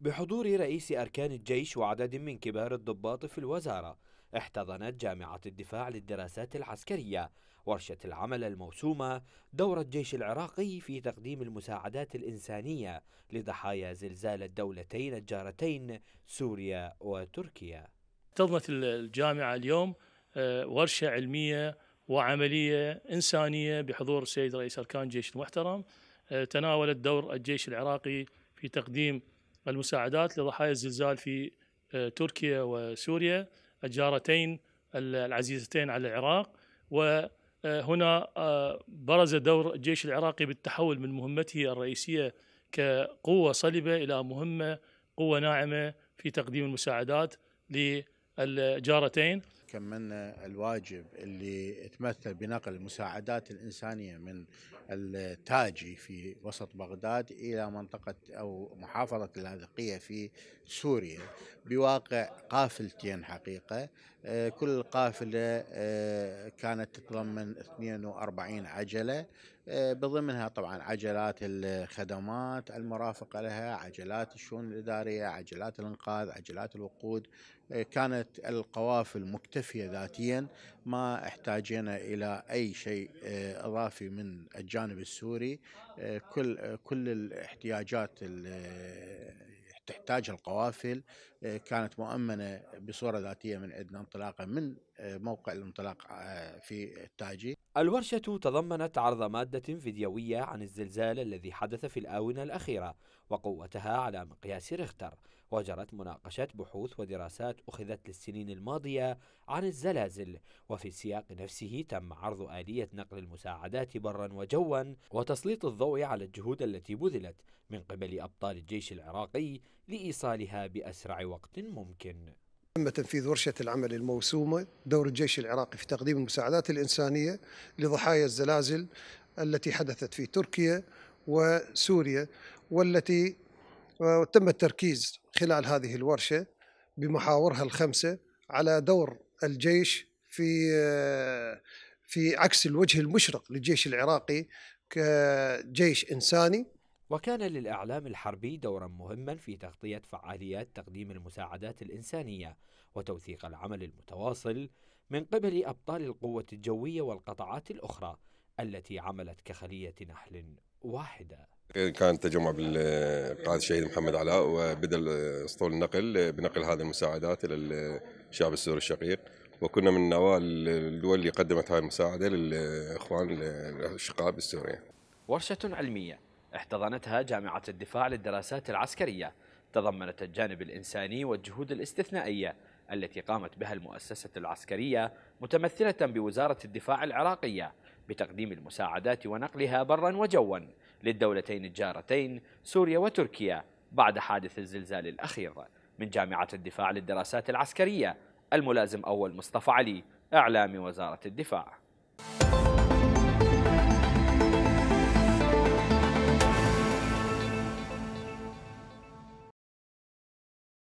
بحضور رئيس أركان الجيش وعدد من كبار الضباط في الوزارة احتضنت جامعة الدفاع للدراسات العسكرية ورشة العمل الموسومة دور الجيش العراقي في تقديم المساعدات الإنسانية لضحايا زلزال الدولتين الجارتين سوريا وتركيا احتضنت الجامعة اليوم آه، ورشة علمية وعملية إنسانية بحضور السيد رئيس أركان الجيش المحترم آه، تناولت دور الجيش العراقي في تقديم المساعدات لضحايا الزلزال في آه، تركيا وسوريا الجارتين العزيزتين على العراق وهنا آه، آه، برز دور الجيش العراقي بالتحول من مهمته الرئيسية كقوة صلبة إلى مهمة قوة ناعمة في تقديم المساعدات للجارتين كملنا الواجب اللي تمثل بنقل المساعدات الإنسانية من التاجي في وسط بغداد إلى منطقة أو محافظة اللاذقية في سوريا بواقع قافلتين حقيقة آه، كل قافلة آه، كانت تتضمن 42 عجلة آه، بضمنها طبعا عجلات الخدمات المرافقة لها عجلات الشؤون الإدارية عجلات الإنقاذ عجلات الوقود آه، كانت القوافل مكتفية ذاتيا ما احتاجينا إلى أي شيء آه، إضافي من الجانب السوري كل كل الاحتياجات تحتاج القوافل كانت مؤمنه بصوره ذاتيه من عندنا انطلاقا من آه، موقع الانطلاق آه، في التاجي. الورشه تضمنت عرض ماده فيديويه عن الزلزال الذي حدث في الاونه الاخيره وقوتها على مقياس ريختر، وجرت مناقشه بحوث ودراسات اخذت للسنين الماضيه عن الزلازل، وفي السياق نفسه تم عرض اليه نقل المساعدات برا وجوا وتسليط الضوء على الجهود التي بذلت من قبل ابطال الجيش العراقي لايصالها باسرع وقت ممكن تم تنفيذ ورشة العمل الموسومة دور الجيش العراقي في تقديم المساعدات الإنسانية لضحايا الزلازل التي حدثت في تركيا وسوريا والتي تم التركيز خلال هذه الورشة بمحاورها الخمسة على دور الجيش في في عكس الوجه المشرق للجيش العراقي كجيش إنساني وكان للإعلام الحربي دورا مهما في تغطية فعاليات تقديم المساعدات الإنسانية وتوثيق العمل المتواصل من قبل أبطال القوة الجوية والقطاعات الأخرى التي عملت كخلية نحل واحدة كان تجمع بالقائد الشهيد محمد علاء وبدأ اسطول النقل بنقل هذه المساعدات إلى الشعب السوري الشقيق وكنا من أوائل الدول اللي قدمت هذه المساعدة للإخوان الأشقاء بسوريا ورشة علمية احتضنتها جامعة الدفاع للدراسات العسكرية تضمنت الجانب الإنساني والجهود الاستثنائية التي قامت بها المؤسسة العسكرية متمثلة بوزارة الدفاع العراقية بتقديم المساعدات ونقلها برا وجوا للدولتين الجارتين سوريا وتركيا بعد حادث الزلزال الأخير من جامعة الدفاع للدراسات العسكرية الملازم أول مصطفى علي إعلام وزارة الدفاع